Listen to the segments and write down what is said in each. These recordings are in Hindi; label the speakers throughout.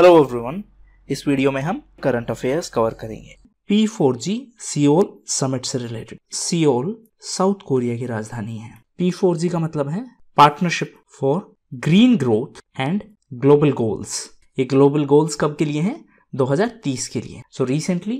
Speaker 1: हेलो एवरीवन इस वीडियो में हम करंट अफेयर्स कवर करेंगे P four G Seoul summit से रिलेटेड सियोल साउथ कोरिया की राजधानी है पी फोर जी का मतलब है partnership for green growth and global goals ये ग्लोबल गोल्स कब के लिए हैं 2030 के लिए सो so, रिसेंटली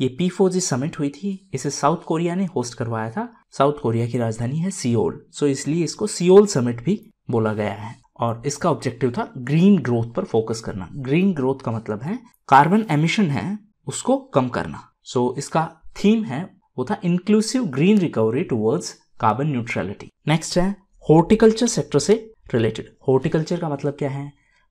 Speaker 1: ये पी फोर जी समिट हुई थी इसे साउथ कोरिया ने होस्ट करवाया था साउथ कोरिया की राजधानी है सियोल सो so, इसलिए इसको सियोल समिट भी बोला गया है और इसका ऑब्जेक्टिव था ग्रीन ग्रोथ पर फोकस करना ग्रीन ग्रोथ का मतलब है कार्बन एमिशन है उसको कम करना सो so, इसका थीम है वो था inclusive green recovery towards carbon neutrality next है हॉर्टिकल्चर सेक्टर से रिलेटेड हॉर्टिकल्चर का मतलब क्या है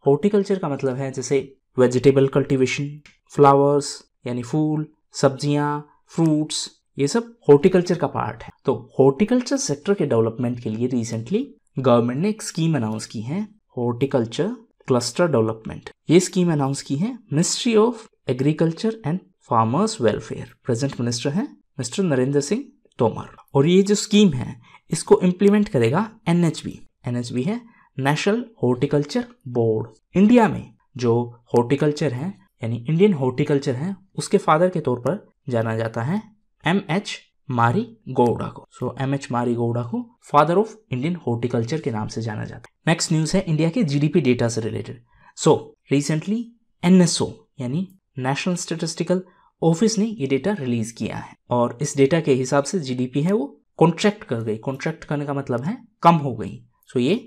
Speaker 1: हॉर्टिकल्चर का मतलब है जैसे वेजिटेबल कल्टिवेशन फ्लावर्स यानी फूल सब्जियां फ्रूट्स ये सब हॉर्टिकल्चर का पार्ट है तो हॉर्टिकल्चर सेक्टर के डेवलपमेंट के लिए रिसेंटली गवर्नमेंट ने एक स्कीम अनाउंस की है हॉर्टिकल्चर क्लस्टर डेवलपमेंट ये स्कीम अनाउंस की है ministry of agriculture and farmers Welfare present minister हैं मिस्टर नरेंद्र सिंह तोमर और ये जो स्कीम है इसको इम्प्लीमेंट करेगा एन एच है नेशनल हॉर्टिकल्चर बोर्ड इंडिया में जो हॉर्टिकल्चर है यानी इंडियन हॉर्टिकल्चर है उसके फादर के तौर पर जाना जाता है एम एच मारी गौड़ा को सो एम एच मारी गौड़ा को फादर ऑफ इंडियन हॉर्टिकल्चर के नाम से जाना जाता है नेक्स्ट न्यूज है इंडिया के जीडीपी डेटा से रिलेटेड सो रिसेंटली एनएसओ यानी नेशनल स्टेटिस्टिकल ऑफिस ने ये डेटा रिलीज किया है और इस डेटा के हिसाब से जीडीपी है वो कॉन्ट्रैक्ट कर गई कॉन्ट्रैक्ट करने का मतलब है कम हो गई सो so ये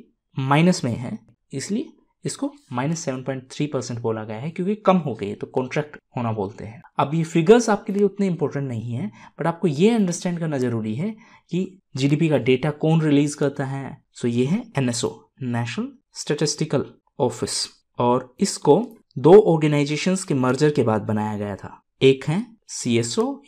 Speaker 1: माइनस में है इसलिए इसको minus seven point three percent बोला गया है क्योंकि कम हो गई है तो कॉन्ट्रैक्ट होना बोलते हैं अब ये फिगर्स आपके लिए उतने इंपॉर्टेंट नहीं है बट आपको ये अंडरस्टैंड करना जरूरी है कि जीडीपी का डेटा कौन रिलीज करता है सो ये है एनएसओ नेशनल स्टेटिस्टिकल ऑफिस और इसको दो ऑर्गेनाइजेशन के मर्जर के बाद बनाया गया था एक है सी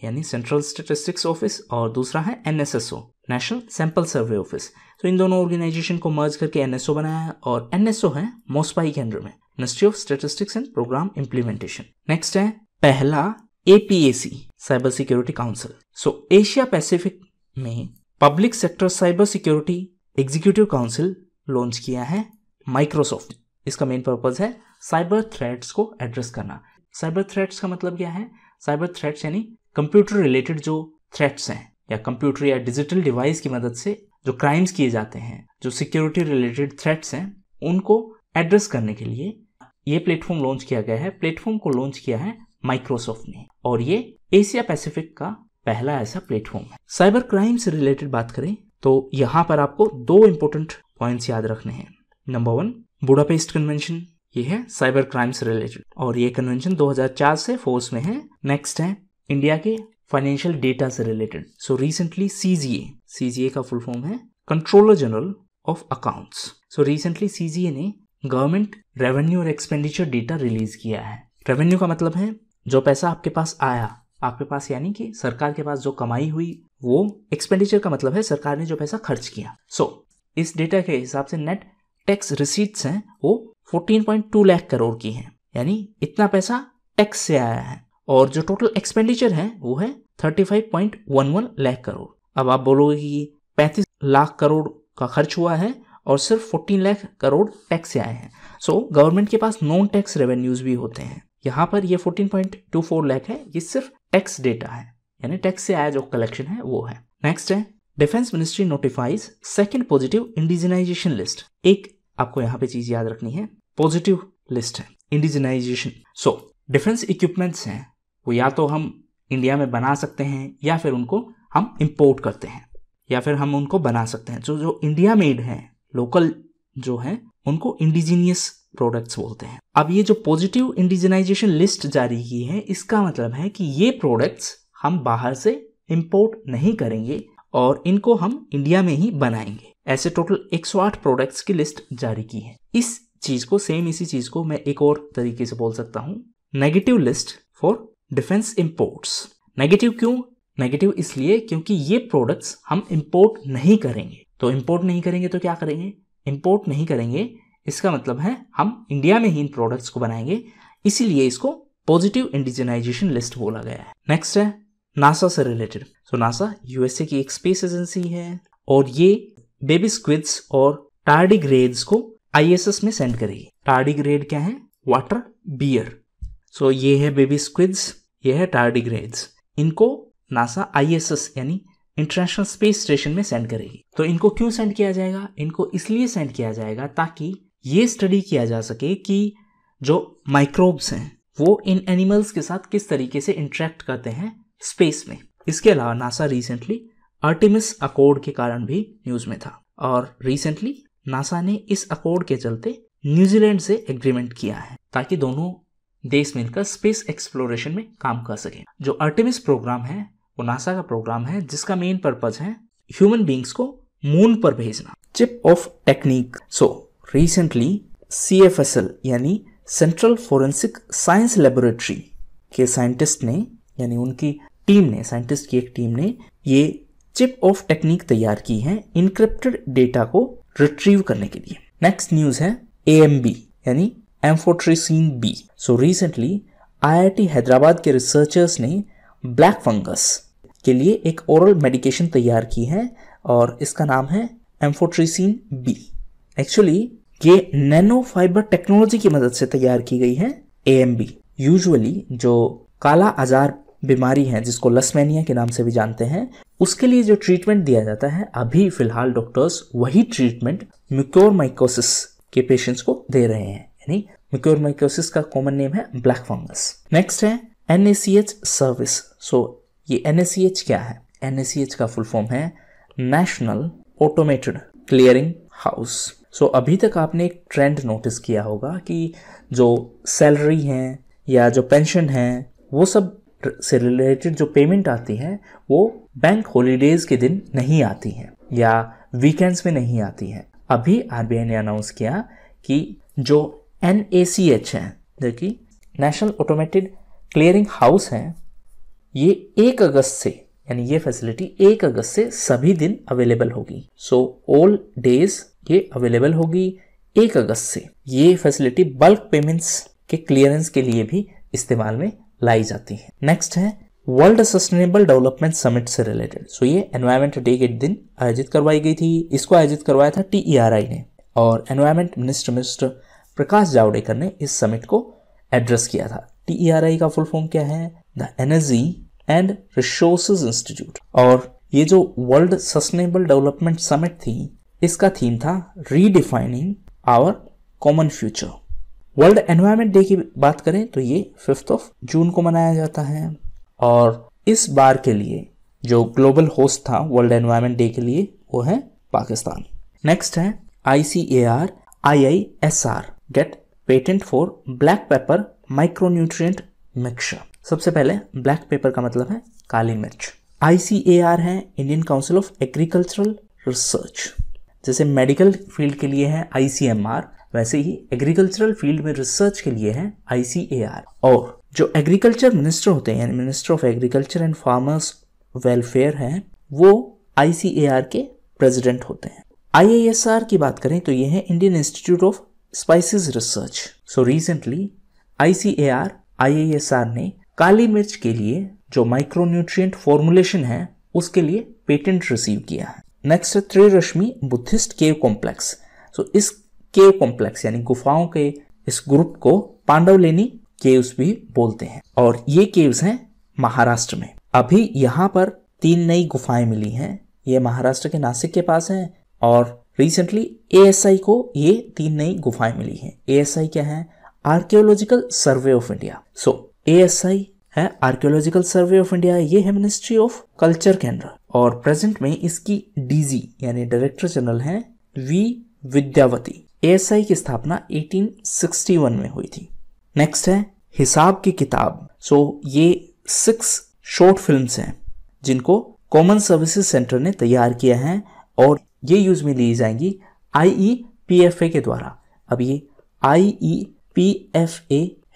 Speaker 1: यानी सेंट्रल स्टेटिस्टिक्स ऑफिस और दूसरा है NSSO National Sample Survey Office तो इन दोनों ऑर्गेनाइजेशन को मर्ज करके एनएसओ बनाया और एनएसओ है मोस्पाई के अंडर में Ministry of Statistics and Programme Implementation next है पहला APAC cyber security council so Asia Pacific में public sector cyber security executive council launch किया है माइक्रोसॉफ्ट इसका मेन पर्पज है साइबर थ्रेट्स को एड्रेस करना साइबर थ्रेट्स का मतलब क्या है साइबर थ्रेट्स यानी कंप्यूटर रिलेटेड जो थ्रेट्स हैं या कंप्यूटर या डिजिटल डिवाइस की मदद से जो क्राइम्स किए जाते हैं जो सिक्योरिटी रिलेटेड थ्रेट्स हैं उनको एड्रेस करने के लिए ये प्लेटफॉर्म लॉन्च किया गया है प्लेटफॉर्म को लॉन्च किया है माइक्रोसॉफ्ट ने और ये एशिया पैसिफिक का पहला ऐसा प्लेटफॉर्म है साइबर क्राइम से रिलेटेड बात करें तो यहाँ पर आपको दो इंपॉर्टेंट पॉइंट्स याद रखने हैं नंबर वन बुडापेस्ट कन्वेंशन ये है साइबर क्राइम से रिलेटेड और ये कन्वेंशन 2004 से फोर्स में है नेक्स्ट है इंडिया के फाइनेंशियल डेटा से related so recently CGA CGA का फुल फॉर्म है controller general of accounts so recently CGA ने गवर्नमेंट रेवेन्यू और एक्सपेंडिचर डेटा रिलीज किया है रेवेन्यू का मतलब है जो पैसा आपके पास आया आपके पास यानी कि सरकार के पास जो कमाई हुई वो एक्सपेंडिचर का मतलब है सरकार ने जो पैसा खर्च किया सो so, इस डेटा के हिसाब से नेट टैक्स रिसीट्स हैं वो 14.2 लाख करोड़ की हैं यानी इतना पैसा टैक्स से आया है और जो टोटल एक्सपेंडिचर है वो है 35.11 लाख करोड़ अब आप बोलोगे कि पैंतीस लाख करोड़ का खर्च हुआ है और सिर्फ फोर्टीन लाख करोड़ टैक्स से आए हैं सो so, गवर्नमेंट के पास नॉन टैक्स रेवेन्यूज भी होते हैं यहाँ पर ये 14.24 लाख है ये सिर्फ टैक्स डेटा है यानी टैक्स से आया जो कलेक्शन है वो है नेक्स्ट है defence ministry notifies second positive indigenisation list एक आपको यहाँ पे चीज याद रखनी है पॉजिटिव लिस्ट है इंडिजिनाइजेशन सो डिफेंस इक्विपमेंट्स हैं वो या तो हम इंडिया में बना सकते हैं या फिर उनको हम इम्पोर्ट करते हैं या फिर हम उनको बना सकते हैं जो जो इंडिया मेड हैं लोकल जो है उनको इंडिजीनियस प्रोडक्ट्स बोलते हैं अब ये जो पॉजिटिव इंडिजिनाइजेशन लिस्ट जारी की है इसका मतलब है कि ये प्रोडक्ट्स हम बाहर से इम्पोर्ट नहीं करेंगे और इनको हम इंडिया में ही बनाएंगे ऐसे टोटल 108 प्रोडक्ट्स की लिस्ट जारी की है इस चीज को सेम इसी चीज को मैं एक और तरीके से बोल सकता हूँ negative list for defence imports negative क्यों नेगेटिव इसलिए क्योंकि ये प्रोडक्ट्स हम इम्पोर्ट नहीं करेंगे तो इम्पोर्ट नहीं करेंगे तो क्या करेंगे इम्पोर्ट नहीं करेंगे इसका मतलब है हम इंडिया में ही इन प्रोडक्ट्स को बनाएंगे इसीलिए इसको पॉजिटिव इंडिजनाइजेशन लिस्ट बोला गया है नेक्स्ट है नासा से रिलेटेड सो नासा यूएसए की एक स्पेस एजेंसी है और ये बेबी स्क्विड्स और रेड्स को आईएसएस में सेंड करेगी रेड क्या है वाटर बियर सो ये है बेबी स्क्विड्स ये है रेड्स इनको नासा आईएसएस यानी इंटरनेशनल स्पेस स्टेशन में सेंड करेगी तो इनको क्यों सेंड किया जाएगा इनको इसलिए सेंड किया जाएगा ताकि ये स्टडी किया जा सके कि जो माइक्रोब्स हैं वो इन एनिमल्स के साथ किस तरीके से इंटरेक्ट करते हैं स्पेस में इसके अलावा नासा रिसेंटली अर्टिमिस अकॉर्ड के कारण भी न्यूज में था और रिसेंटली नासा ने इस अकॉर्ड के चलते न्यूजीलैंड से एग्रीमेंट किया है ताकि दोनों देश मिलकर स्पेस एक्सप्लोरेशन में काम कर सके जो अर्टिमिस प्रोग्राम है वो नासा का प्रोग्राम है जिसका मेन पर्पज है ह्यूमन बींग्स को मून पर भेजना चिप ऑफ टेक्निक so recently C F S L यानी सेंट्रल फोरेंसिक साइंस लेबोरेटरी के साइंटिस्ट ने यानी उनकी टीम ने साइंटिस्ट की एक टीम ने ये चिप ऑफ टेक्निक तैयार की है इनक्रिप्टेड डेटा को रिट्रीव करने के लिए नेक्स्ट न्यूज है ए एम बी यानी amphotericin B so recently I I T Hyderabad के रिसर्चर्स ने ब्लैक फंगस के लिए एक ओरल मेडिकेशन तैयार की है और इसका नाम है एम्फोट्रीसिन बी एक्चुअली ये नैनो फाइबर टेक्नोलॉजी की मदद से तैयार की गई है ए एम बी यूजली जो काला आजार बीमारी है जिसको लसमेनिया के नाम से भी जानते हैं उसके लिए जो ट्रीटमेंट दिया जाता है अभी फिलहाल डॉक्टर्स वही ट्रीटमेंट म्यूक्योरमाइकोसिस के पेशेंट्स को दे रहे हैं यानी म्यूक्योरमाइकोसिस का कॉमन नेम है ब्लैक फंगस नेक्स्ट है एन सर्विस सो ये एन क्या है एन का फुल फॉर्म है National Automated Clearing House so अभी तक आपने एक ट्रेंड नोटिस किया होगा कि जो सैलरी है या जो पेंशन है वो सब से रिलेटेड जो पेमेंट आती है वो बैंक हॉलीडेज के दिन नहीं आती है या वीकेंड्स में नहीं आती है अभी आरबीआई ने अनाउंस किया कि जो एन है जो कि नेशनल ऑटोमेटेड क्लियरिंग हाउस है ये एक अगस्त से यानी ये फैसिलिटी एक अगस्त से सभी दिन अवेलेबल होगी सो ऑल डेज ये अवेलेबल होगी एक अगस्त से ये फैसिलिटी बल्क पेमेंट्स के क्लियरेंस के लिए भी इस्तेमाल में लाई जाती है नेक्स्ट है वर्ल्ड सस्टेनेबल डेवलपमेंट समिट से रिलेटेड सो ये एनवायरमेंट डे के दिन आयोजित करवाई गई थी इसको आयोजित करवाया था टी e ने और environment minister mister Prakash Javadekar ने इस समिट को एड्रेस किया था टीईआरआई e का फुल फॉर्म क्या है the energy and resource institute और ये जो वर्ल्ड सस्टेनेबल डेवलपमेंट समिट थी इसका थीम था redefining our common future world environment day की बात करें तो ये फिफ्थ ऑफ जून को मनाया जाता है और इस बार के लिए जो ग्लोबल होस्ट था वर्ल्ड एनवायरमेंट डे के लिए वो है पाकिस्तान नेक्स्ट है I C A R I I S R get patent for black pepper micronutrient mixture सबसे पहले ब्लैक पेपर का मतलब है काली मिर्च आई है Indian council of agricultural research जैसे मेडिकल फील्ड के लिए है आईसीएमआर वैसे ही एग्रीकल्चरल फील्ड में रिसर्च के लिए है आई और जो एग्रीकल्चर मिनिस्टर होते हैं minister of agriculture and farmers welfare हैं वो आई के प्रेसिडेंट होते हैं आई की बात करें तो ये है Indian institute of spices research so recently I C ने काली मिर्च के लिए जो माइक्रोन्यूट्रिएंट फॉर्मुलेशन है उसके लिए पेटेंट रिसीव किया है नेक्स्ट है त्रिरश्मि बुद्धिस्ट केव कॉम्प्लेक्स सो इस केव कॉम्प्लेक्स यानी गुफाओं के इस ग्रुप को लेनी केव्स भी बोलते हैं और ये केव्स हैं महाराष्ट्र में अभी यहाँ पर तीन नई गुफाएं मिली हैं ये महाराष्ट्र के नासिक के पास हैं और रिसेंटली ए को ये तीन नई गुफाएं मिली हैं एएसआई क्या है archaeological survey of India so ASI है आर्कियोलॉजिकल सर्वे ऑफ इंडिया ये है मिनिस्ट्री ऑफ कल्चर केंद्र और प्रेजेंट में इसकी डीजी यानी डायरेक्टर जनरल हैं वी विद्यावती एएसआई की स्थापना 1861 में हुई थी नेक्स्ट है हिसाब की किताब सो ये सिक्स शॉर्ट फिल्म्स हैं जिनको कॉमन सर्विसेज सेंटर ने तैयार किया है और ये यूज में ली जाएंगी आई e के द्वारा अब ये आई e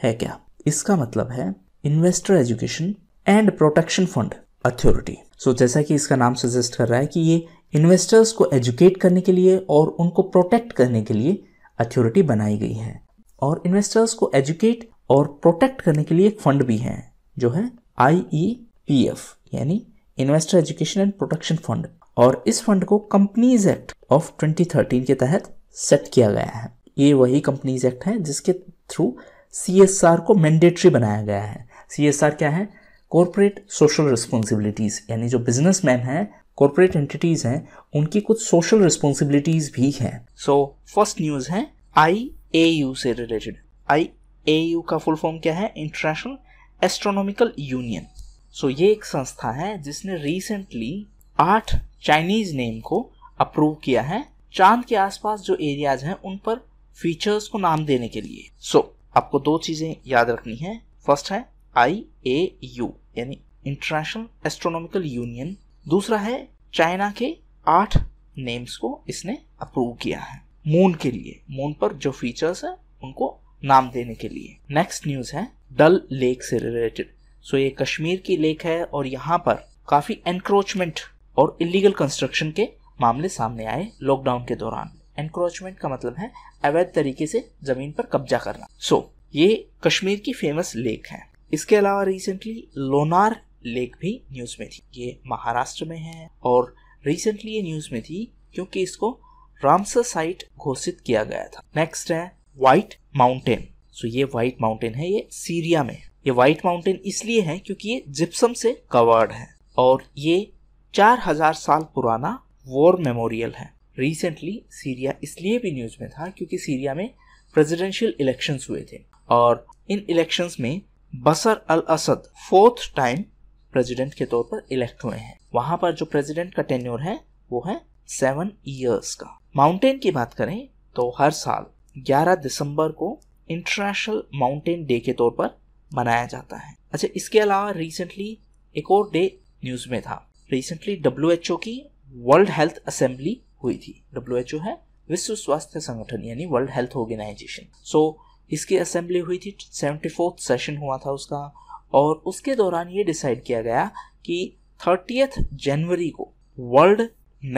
Speaker 1: है क्या इसका मतलब है investor education and protection fund authority so जैसा कि इसका नाम सजेस्ट कर रहा है कि ये इन्वेस्टर्स को एजुकेट करने के लिए और उनको प्रोटेक्ट करने के लिए अथॉरिटी बनाई गई है और इन्वेस्टर्स को एजुकेट और प्रोटेक्ट करने के लिए एक फंड भी है जो है आई ई पी एफ यानी investor education and protection fund और इस फंड को कंपनीज एक्ट ऑफ 2013 के तहत सेट किया गया है ये वही कंपनीज एक्ट है जिसके थ्रू सी एस आर को मैंडेटरी बनाया गया है सी एस आर क्या है कॉरपोरेट सोशल रिस्पॉन्सिबिलिटीज़ यानी जो बिजनेसमैन हैं कॉरपोरेट एंटिटीज़ हैं उनकी कुछ सोशल रिस्पॉन्सिबिलिटीज़ भी हैं सो फर्स्ट न्यूज़ है आई ए यू से रिलेटेड आई ए यू का फुल फॉर्म क्या है इंटरनेशनल एस्ट्रोनॉमिकल यूनियन सो ये एक संस्था है जिसने रिसेंटली आठ चाइनीज नेम को अप्रूव किया है चांद के आसपास जो एरियाज हैं उन पर फीचर्स को नाम देने के लिए सो so, आपको दो चीजें याद रखनी है फर्स्ट है आई ए यू यानी इंटरनेशनल एस्ट्रोनॉमिकल यूनियन दूसरा है चाइना के आठ नेम्स को इसने अप्रूव किया है मून के लिए मून पर जो फीचर्स है उनको नाम देने के लिए नेक्स्ट न्यूज है डल लेक से रिलेटेड सो ये कश्मीर की लेक है और यहाँ पर काफी एनक्रोचमेंट और इलीगल कंस्ट्रक्शन के मामले सामने आए लॉकडाउन के दौरान एनक्रोचमेंट का मतलब है अवैध तरीके से जमीन पर कब्जा करना सो so, ये कश्मीर की फेमस लेक है इसके अलावा रिसेंटली लोनार लेक भी न्यूज में थी ये महाराष्ट्र में है और रिसेंटली ये न्यूज में थी क्योंकि इसको रामसर साइट घोषित किया गया था नेक्स्ट है व्हाइट माउंटेन सो ये व्हाइट माउंटेन है ये सीरिया में ये व्हाइट माउंटेन इसलिए है क्योंकि ये जिप्सम से कवर्ड है और ये 4000 साल पुराना वॉर मेमोरियल है रिसेंटली सीरिया इसलिए भी न्यूज़ में था क्योंकि सीरिया में प्रेसिडेंशियल इलेक्शंस हुए थे और इन इलेक्शंस में Bashar al Assad fourth time president के तौर पर इलेक्ट हुए हैं वहां पर जो प्रेसिडेंट का टेन्योर है वो है सेवन ईयर्स का माउंटेन की बात करें तो हर साल 11 दिसंबर को इंटरनेशनल माउंटेन डे के तौर पर मनाया जाता है अच्छा इसके अलावा रिसेंटली एक और डे न्यूज में था रिसेंटली डब्ल्यू की वर्ल्ड हेल्थ असेंबली हुई थी डब्ल्यू है विश्व स्वास्थ्य संगठन यानी वर्ल्ड हेल्थ ऑर्गेनाइजेशन सो इसकी असेंबली हुई थी सेवेंटी फोर्थ सेशन हुआ था उसका और उसके दौरान ये डिसाइड किया गया कि थर्टीथ जनवरी को world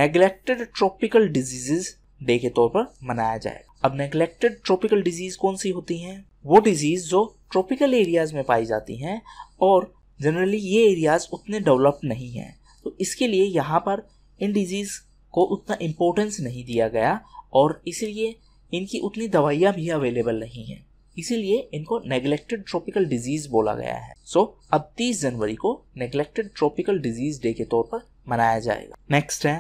Speaker 1: neglected tropical diseases day के तौर पर मनाया जाएगा अब नेग्लेक्टेड ट्रॉपिकल डिजीज कौन सी होती हैं वो डिजीज जो ट्रॉपिकल एरियाज में पाई जाती हैं और जनरली ये एरियाज उतने डेवलप्ड नहीं हैं तो इसके लिए यहाँ पर इन डिजीज को उतना इम्पोर्टेंस नहीं दिया गया और इसीलिए इनकी उतनी दवाइयाँ भी अवेलेबल नहीं हैं इसीलिए इनको नेग्लेक्टेड ट्रॉपिकल डिजीज बोला गया है सो so, अब 30 जनवरी को नेग्लेक्टेड ट्रॉपिकल डिजीज डे के तौर पर मनाया जाएगा नेक्स्ट है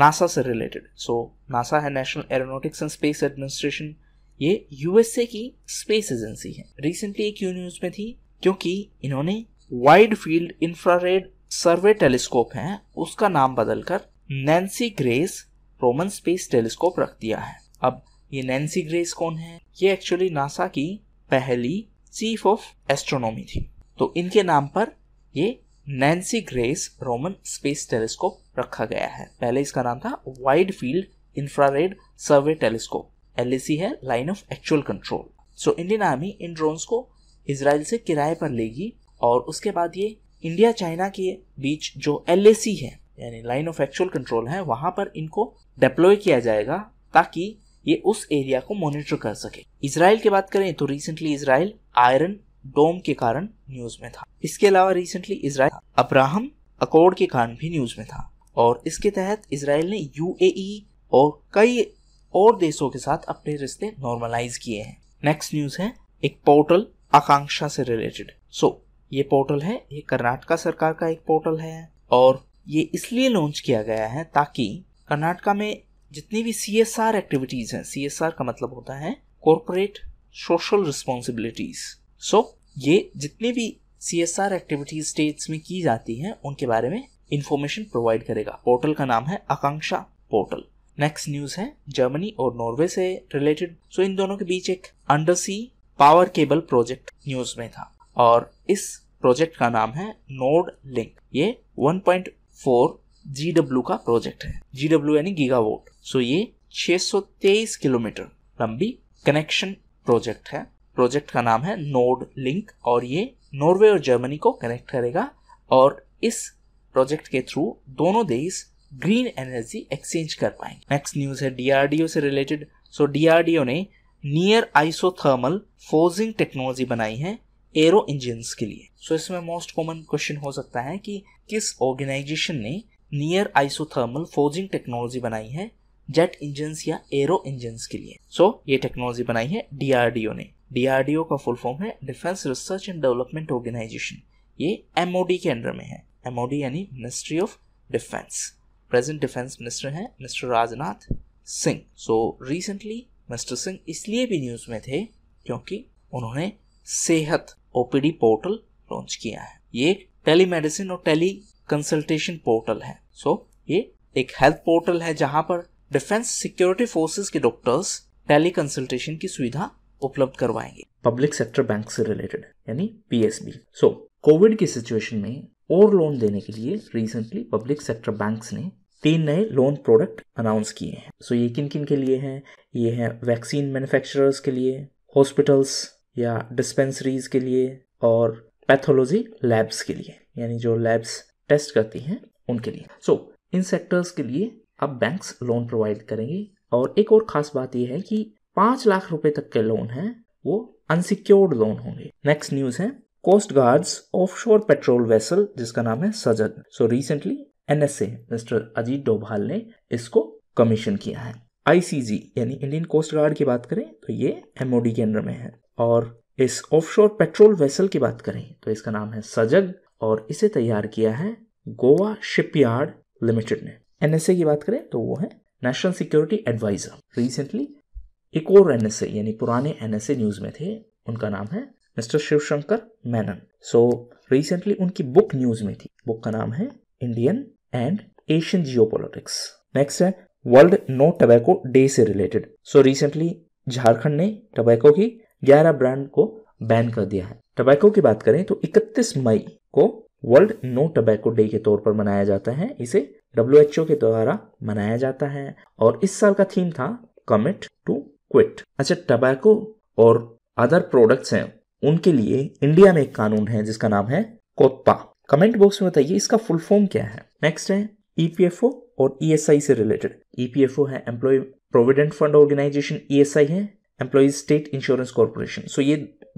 Speaker 1: नासा से रिलेटेड सो so, नासा है national aeronautics and space administration ये यूएसए की स्पेस एजेंसी है रिसेंटली एक यू न्यूज में थी क्योंकि इन्होंने wide field infrared survey telescope है उसका नाम बदलकर Nancy Grace Roman space telescope रख दिया है अब ये नैन्सी ग्रेस कौन है ये एक्चुअली नासा की पहली चीफ ऑफ एस्ट्रोनॉमी थी तो इनके नाम पर ये Nancy Grace Roman space telescope रखा गया है पहले इसका नाम था wide field infrared survey telescope L है line of actual control so Indian army इन ड्रोन्स को इसराइल से किराए पर लेगी और उसके बाद ये इंडिया चाइना के बीच जो एल है यानी लाइन ऑफ एक्चुअल कंट्रोल है वहां पर इनको डिप्लॉय किया जाएगा ताकि ये उस एरिया को मॉनिटर कर सके इसराइल की बात करें तो रिसेंटली इसराइल आयरन डोम के कारण न्यूज में था इसके अलावा रिसेंटली इसराइल अब्राहम अकॉर्ड के कारण भी न्यूज में था और इसके तहत इसराइल ने यू e और कई और देशों के साथ अपने रिश्ते नॉर्मलाइज किए हैं नेक्स्ट न्यूज है एक पोर्टल आकांक्षा से रिलेटेड सो so, ये पोर्टल है ये कर्नाटका सरकार का एक पोर्टल है और ये इसलिए लॉन्च किया गया है ताकि कर्नाटका में जितनी भी सी एस आर एक्टिविटीज़ हैं सी एस आर का मतलब होता है कॉरपोरेट सोशल रिस्पॉन्सिबिलिटीज़ सो ये जितनी भी C S R activities states में की जाती हैं उनके बारे में इंफॉर्मेशन प्रोवाइड करेगा पोर्टल का नाम है आकांक्षा पोर्टल नेक्स्ट न्यूज है जर्मनी और नॉर्वे से रिलेटेड सो इन दोनों के बीच एक under sea power cable project news में था और इस प्रोजेक्ट का नाम है नोड लिंक ये फॉर जी डब्ल्यू का प्रोजेक्ट है जी डब्ल्यू यानी वोट सो ये 623 किलोमीटर लंबी कनेक्शन प्रोजेक्ट है प्रोजेक्ट का नाम है नोड लिंक और ये नॉर्वे और जर्मनी को कनेक्ट करेगा और इस प्रोजेक्ट के थ्रू दोनों देश ग्रीन एनर्जी एक्सचेंज कर पाएंगे नेक्स्ट न्यूज है डीआरडीओ से रिलेटेड सो डीआरडीओ ने नियर आइसोथर्मल फोजिंग टेक्नोलॉजी बनाई है एरो इंजिन के लिए सो so, इसमें मोस्ट कॉमन क्वेश्चन हो सकता है कि किस ऑर्गेनाइजेशन ने नियर आइसोथर्मल फोर्जिंग टेक्नोलॉजी बनाई है जेट इंजन्स या एरो इंजन्स के लिए सो so, ये टेक्नोलॉजी बनाई है डीआरडीओ ने डीआरडीओ का फुल फॉर्म है defence research and development organisation ये एमओडी के अंडर में है एमओडी यानी ministry of defence present defence minister है mister Rajnath Singh so recently mister Singh इसलिए भी न्यूज़ में थे क्योंकि उन्होंने सेहत ओपीडी पोर्टल लॉन्च किया है ये टेली मेडिसिन और टेली कंसल्टेशन पोर्टल है सो so, ये एक हेल्थ पोर्टल है जहां पर डिफेंस सिक्योरिटी फोर्सेस के डॉक्टर्स टेली कंसल्टेशन की सुविधा उपलब्ध करवाएंगे पब्लिक सेक्टर बैंक से रिलेटेड यानी पीएसबी सो कोविड की सिचुएशन में और लोन देने के लिए रिसेंटली पब्लिक सेक्टर बैंक्स ने तीन नए लोन प्रोडक्ट अनाउंस किए हैं सो so, ये किन किन के लिए हैं ये है वैक्सीन मैन्युफैक्चरर्स के लिए हॉस्पिटल्स या डिस्पेंसरीज के लिए और पैथोलॉजी लैब्स के लिए यानी जो लैब्स टेस्ट करती हैं उनके लिए सो so, इन सेक्टर्स के लिए अब बैंक्स लोन प्रोवाइड करेंगे और एक और ख़ास बात यह है कि पांच लाख रुपए तक के लोन हैं वो अनसिक्योर्ड लोन होंगे नेक्स्ट न्यूज़ है coast guards offshore patrol vessel जिसका नाम है Sajag so recently NSA mister Ajit Doval ने इसको कमीशन किया है आईसीजी यानी इंडियन कोस्ट गार्ड की बात करें तो ये एमओडी के अंडर में है और इस ऑफशोर पेट्रोल वेसल की बात करें तो इसका नाम है सजग और इसे तैयार किया है गोवा शिपयार्ड लिमिटेड ने एनएसए की बात करें तो वो है नेशनल सिक्योरिटी एडवाइजर रिसेंटली एक और एनएसए यानी पुराने एनएसए न्यूज में थे उनका नाम है mister Shivshankar Menon so recently उनकी बुक न्यूज में थी बुक का नाम है Indian and Asian geopolitics next है वर्ल्ड नो टबैको डे से रिलेटेड सो रिसेंटली झारखंड ने टबैको की ग्यारह ब्रांड को बैन कर दिया है टबैको की बात करें तो इकतीस मई को वर्ल्ड नो टबैको डे के तौर पर मनाया जाता है इसे डब्ल्यू के द्वारा मनाया जाता है और इस साल का थीम था कमिट टू क्विट अच्छा टबैको और अदर प्रोडक्ट्स हैं उनके लिए इंडिया में एक कानून है जिसका नाम है कोप्पा कमेंट बॉक्स में बताइए इसका फुल फॉर्म क्या है नेक्स्ट है ईपीएफओ और ईएसआई से रिलेटेड ईपीएफओ है employee provident fund organisation ESI है employees state insurance corporation so ये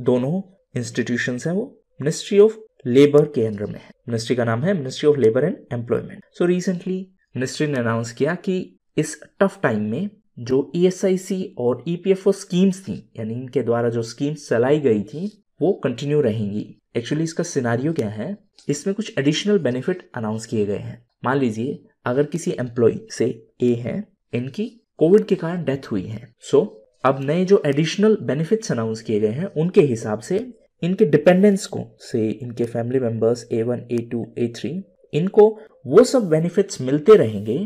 Speaker 1: दोनों इंस्टीट्यूशन है वो मिनिस्ट्री ऑफ लेबर के अंदर में है मिनिस्ट्री का नाम है ministry of labour and employment so recently ministry ने अनाउंस किया कि इस टफ टाइम में जो ई e और ई स्कीम्स थी यानी इनके द्वारा जो स्कीम्स चलाई गई थी वो कंटिन्यू रहेंगी एक्चुअली इसका सिनारियो क्या है इसमें कुछ एडिशनल बेनिफिट अनाउंस किए गए हैं मान लीजिए अगर किसी एम्प्लॉय से ए है इनकी कोविड के कारण डेथ हुई है सो so, अब नए जो एडिशनल बेनिफिट्स अनाउंस किए गए हैं उनके हिसाब से इनके डिपेंडेंट्स को से इनके family members A one A two A three इनको वो सब बेनिफिट्स मिलते रहेंगे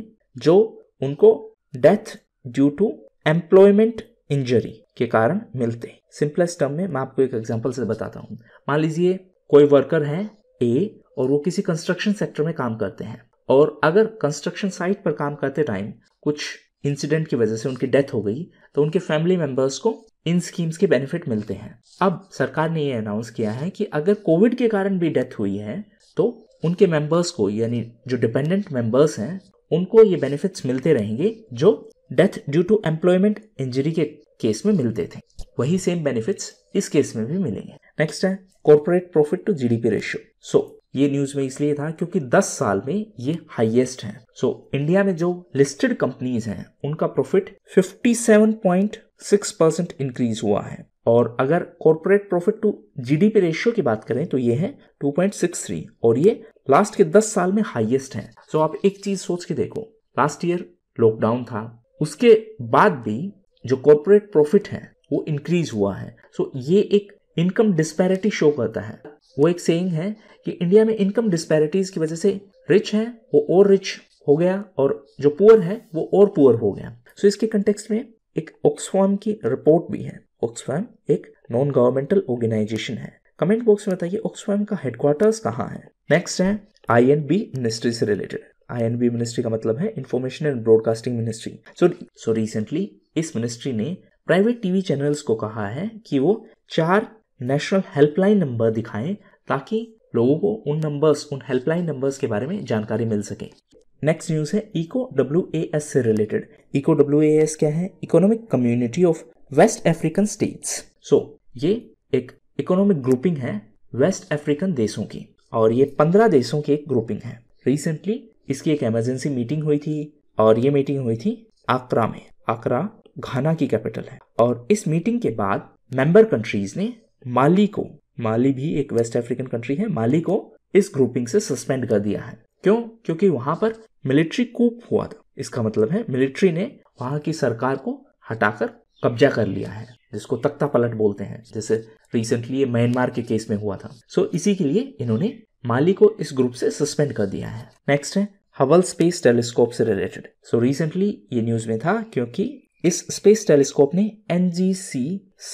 Speaker 1: जो उनको death due to employment injury के कारण मिलते हैं सिंपलेस्ट टर्म में मैं आपको एक एग्जाम्पल से बताता हूँ मान लीजिए कोई वर्कर है ए और वो किसी कंस्ट्रक्शन सेक्टर में काम करते हैं और अगर कंस्ट्रक्शन साइट पर काम करते टाइम कुछ इंसिडेंट की वजह से उनकी डेथ हो गई तो उनके फैमिली मेंबर्स को इन स्कीम्स के बेनिफिट मिलते हैं अब सरकार ने ये अनाउंस किया है कि अगर कोविड के कारण भी डेथ हुई है तो उनके मेंबर्स को यानी जो डिपेंडेंट मेंबर्स हैं उनको ये बेनिफिट्स मिलते रहेंगे जो death due to employment injury के केस में मिलते थे वही सेम बेनिफिट्स इस केस में भी मिलेंगे नेक्स्ट है corporate profit to GDP ratio so ये न्यूज़ में इसलिए था क्योंकि 10 साल में ये हाईएस्ट है सो so, इंडिया में जो लिस्टेड कंपनीज हैं उनका प्रॉफिट 57.6 परसेंट इंक्रीज हुआ है और अगर corporate profit to GDP ratio की बात करें तो ये है 2.63 और ये लास्ट के 10 साल में हाईएस्ट है सो so, आप एक चीज सोच के देखो लास्ट ईयर लॉकडाउन था उसके बाद भी जो कॉरपोरेट प्रॉफिट है वो इंक्रीज हुआ है सो so, ये एक इनकम डिस्पैरिटी शो करता है वो एक सेइंग है कि इंडिया में इनकम डिस्पैरिटीज की वजह से रिच है वो और रिच हो गया और जो पुअर है वो और पुअर हो गया सो so, इसके कंटेक्सट में एक ऑक्सफॉर्म की रिपोर्ट भी है ऑक्सफॉर्म एक नॉन गवर्नमेंटल ऑर्गेनाइजेशन है कमेंट बॉक्स में बताइए ऑक्सफॉर्म का हेडक्वार्टर्स कहाँ है नेक्स्ट है आई एन बी मिनिस्ट्री से related I N B ministry का मतलब है information and broadcasting ministry so so recently इस मिनिस्ट्री ने प्राइवेट टीवी चैनल्स को कहा है कि वो चार नेशनल हेल्पलाइन नंबर दिखाएं ताकि लोगों को उन नंबर्स उन हेल्पलाइन नंबर्स के बारे में जानकारी मिल सके नेक्स्ट न्यूज़ है इको डब्ल्यू ए एस से related eco W A S क्या है economic community of West African states so ये एक इकोनॉमिक ग्रुपिंग है वेस्ट अफ्रीकन देशों की और ये पंद्रह देशों की एक ग्रुपिंग है रिसेंटली इसकी एक एमरजेंसी मीटिंग हुई थी और ये मीटिंग हुई थी आकरा में आकरा घाना की कैपिटल है और इस मीटिंग के बाद मेंबर कंट्रीज ने माली को माली भी एक वेस्ट अफ्रीकन कंट्री है माली को इस ग्रुपिंग से सस्पेंड कर दिया है क्यों क्योंकि वहां पर मिलिट्री कूप हुआ था इसका मतलब है मिलिट्री ने वहां की सरकार को हटाकर कब्जा कर लिया है जिसको तख्ता पलट बोलते हैं जैसे रिसेंटली ये म्यांमार के केस में हुआ था सो so, इसी के लिए इन्होंने माली को इस ग्रुप से सस्पेंड कर दिया है नेक्स्ट है हवल स्पेस टेलीस्कोप से रिलेटेड सो रिसेंटली ये न्यूज में था क्योंकि इस स्पेस टेलीस्कोप ने N G C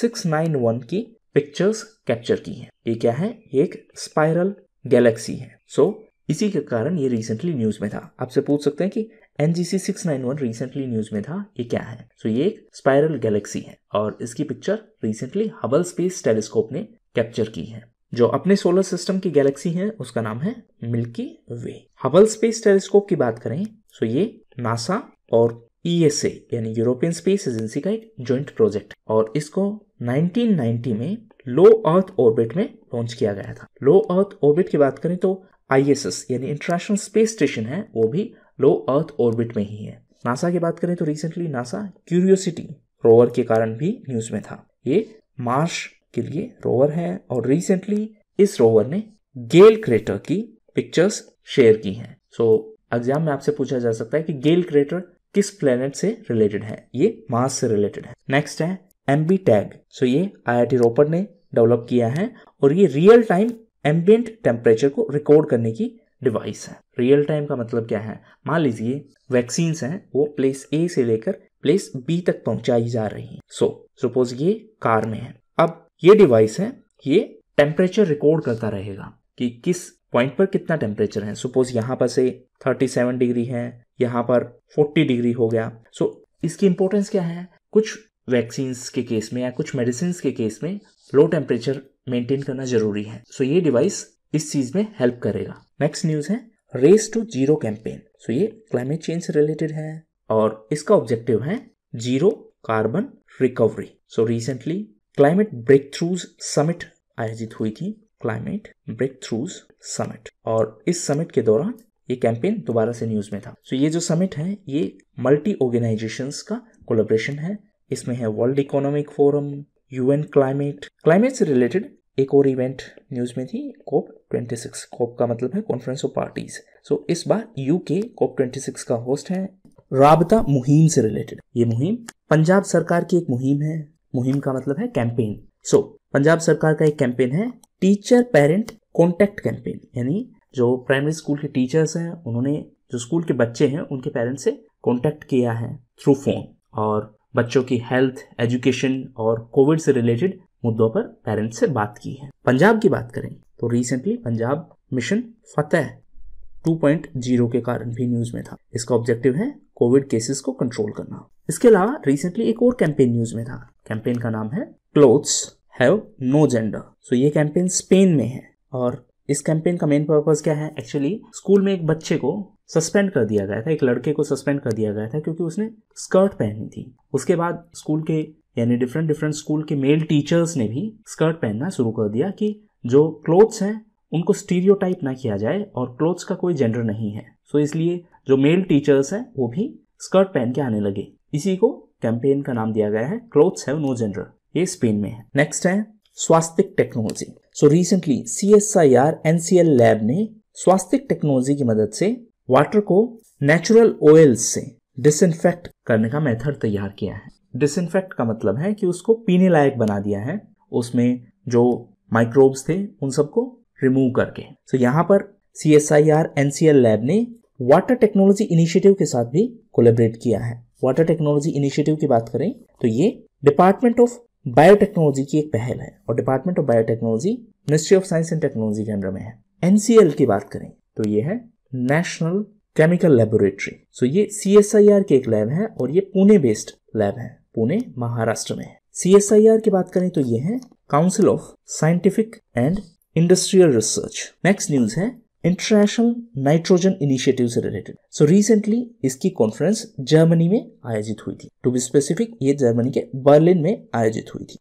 Speaker 1: six nine one की पिक्चर्स कैप्चर की हैं ये क्या है एक स्पाइरल गैलेक्सी है सो so, इसी के कारण ये रिसेंटली न्यूज में था आपसे पूछ सकते हैं कि एनजीसी 691 रिसेंटली न्यूज में था ये क्या है सो so, ये एक स्पाइरल गैलेक्सी है और इसकी picture recently Hubble space telescope ने कैप्चर की है जो अपने सोलर सिस्टम की गैलेक्सी है उसका नाम है Milky Way Hubble space telescope की बात करें सो ये नासा और ईएसए e यानी यूरोपियन स्पेस एजेंसी का एक जॉइंट प्रोजेक्ट और इसको 1990 में लो अर्थ ऑर्बिट में लॉन्च किया गया था लो अर्थ ऑर्बिट की बात करें तो आईएसएस यानी इंटरनेशनल स्पेस स्टेशन है वो भी लो अर्थ ऑर्बिट में ही है नासा की बात करें तो रिसेंटली नासा क्यूरियोसिटी रोवर के कारण भी न्यूज में था ये मार्स के लिए रोवर है और रिसेंटली इस रोवर ने गेल क्रेटर की पिक्चर्स शेयर की हैं सो so, एग्जाम में आपसे पूछा जा सकता है कि गेल क्रेटर किस प्लेनेट से रिलेटेड है ये मार्स से रिलेटेड है नेक्स्ट है एम टैग सो ये आई रोपर ने डेवलप किया है और ये रियल टाइम एम्बियंट टेम्परेचर को रिकॉर्ड करने की डिवाइस है रियल टाइम का मतलब क्या है मान लीजिए वैक्सीन हैं वो प्लेस ए से लेकर प्लेस बी तक पहुंचाई जा रही है सो so, सपोज ये कार में है अब ये डिवाइस है ये टेम्परेचर रिकॉर्ड करता रहेगा कि किस पॉइंट पर कितना टेम्परेचर है सपोज यहाँ पर से 37 डिग्री है यहाँ पर 40 डिग्री हो गया सो so, इसकी इंपॉर्टेंस क्या है कुछ वैक्सीन्स के केस में या कुछ मेडिसिन के केस में लो टेम्परेचर मेंटेन करना जरूरी है सो so, ये डिवाइस इस चीज में हेल्प करेगा नेक्स्ट न्यूज है race to zero campaign so ये क्लाइमेट चेंज से रिलेटेड है और इसका ऑब्जेक्टिव है zero carbon recovery so recently climate breakthroughs summit आयोजित हुई थी क्लाइमेट ब्रेक थ्रूज समिट और इस समिट के दौरान ये कैंपेन दोबारा से न्यूज में था सो so, ये जो समिट है ये मल्टी ऑर्गेनाइजेशन का कोलेब्रेशन है इसमें है world economic forum UN climate climate से रिलेटेड एक और इवेंट न्यूज में थी कोप 26 कोप का मतलब है कॉन्फ्रेंस ऑफ पार्टीज सो इस बार यूके कोप 26 का होस्ट है राबता मुहिम से रिलेटेड ये मुहिम पंजाब सरकार की एक मुहिम है मुहिम का मतलब है कैंपेन सो so, पंजाब सरकार का एक कैंपेन है टीचर पेरेंट कॉन्टेक्ट कैंपेन यानी जो प्राइमरी स्कूल के टीचर्स हैं उन्होंने जो स्कूल के बच्चे हैं उनके पेरेंट्स से कॉन्टेक्ट किया है थ्रू फोन और बच्चों की हेल्थ एजुकेशन और कोविड से रिलेटेड मुद्दों पर पेरेंट्स से बात की है पंजाब की बात करें तो रिसेंटली पंजाब मिशन फतेह 2.0 के कारण भी न्यूज में था इसका ऑब्जेक्टिव है कोविड केसेस को कंट्रोल करना इसके अलावा रिसेंटली एक और कैंपेन न्यूज में था कैंपेन का नाम है clothes have no gender so ये कैंपेन स्पेन में है और इस कैंपेन का मेन पर्पज क्या है एक्चुअली स्कूल में एक बच्चे को सस्पेंड कर दिया गया था एक लड़के को सस्पेंड कर दिया गया था क्योंकि उसने स्कर्ट पहनी थी उसके बाद स्कूल के यानी डिफरेंट डिफरेंट स्कूल के मेल टीचर्स ने भी स्कर्ट पहनना शुरू कर दिया कि जो क्लोथ्स हैं उनको स्टीरियोटाइप ना किया जाए और क्लोथ्स का कोई जेंडर नहीं है सो so इसलिए जो मेल टीचर्स हैं वो भी स्कर्ट पहन के आने लगे इसी को कैंपेन का नाम दिया गया है क्लोथ्स हैव नो जेंडर ये स्पेन में है नेक्स्ट है Swasthya technology so recently C S I R NCL lab ने स्वास्थ्य टेक्नोलॉजी की मदद से वाटर को नेचुरल ऑयल से डिसइनफेक्ट करने का मेथड तैयार किया है डिसइनफेक्ट का मतलब है कि उसको पीने लायक बना दिया है उसमें जो माइक्रोब्स थे उन सबको रिमूव करके तो so, यहाँ पर C S I R N C L lab ने वाटर टेक्नोलॉजी इनिशिएटिव के साथ भी कोलेबरेट किया है वाटर टेक्नोलॉजी इनिशिएटिव की बात करें तो ये डिपार्टमेंट ऑफ बायोटेक्नोलॉजी की एक पहल है और department of biotechnology ministry of science and technology के अंडर में है एनसीएल की बात करें तो ये है नेशनल केमिकल लेबोरेटरी सो ये सी के एक लैब है और ये पुणे बेस्ड लैब है पुणे महाराष्ट्र में सी एस आई आर की बात करें तो ये है council of scientific and industrial research next news है इंटरनेशनल नाइट्रोजन इनिशिएटिव से रिलेटेड सो रिसेंटली इसकी कॉन्फ्रेंस जर्मनी में आयोजित हुई थी टू बी स्पेसिफिक ये जर्मनी के बर्लिन में आयोजित हुई थी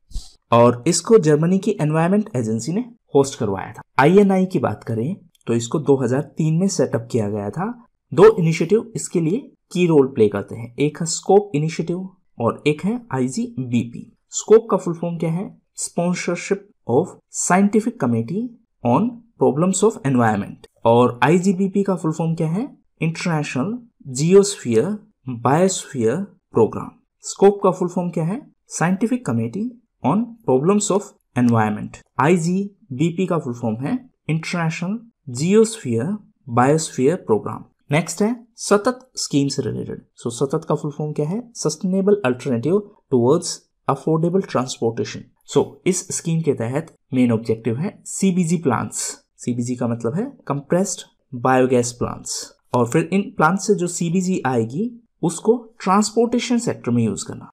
Speaker 1: और इसको जर्मनी की एनवायरमेंट एजेंसी ने होस्ट करवाया था आईएनआई की बात करें तो इसको 2003 में सेटअप किया गया था दो इनिशिएटिव इसके लिए की रोल प्ले करते हैं एक है स्कोप इनिशिएटिव और एक है आईजीबीपी स्कोप का फुल फॉर्म क्या है sponsorship of scientific committee on problems of environment और आईजीबीपी का फुल फॉर्म क्या है international geosphere biosphere programme SCOPE का फुल फॉर्म क्या है scientific committee on problems of environment IGBP का फुल फॉर्म है international geosphere biosphere programme next है सतत स्कीम से रिलेटेड सो सतत का फुल फॉर्म क्या है sustainable alternative towards affordable transportation so इस स्कीम के तहत मेन ऑब्जेक्टिव है सीबीजी प्लांट्स सीबीजी का मतलब है कंप्रेस्ड बायोगैस प्लांट्स और फिर इन प्लांट्स से जो सीबीजी आएगी उसको ट्रांसपोर्टेशन सेक्टर में यूज करना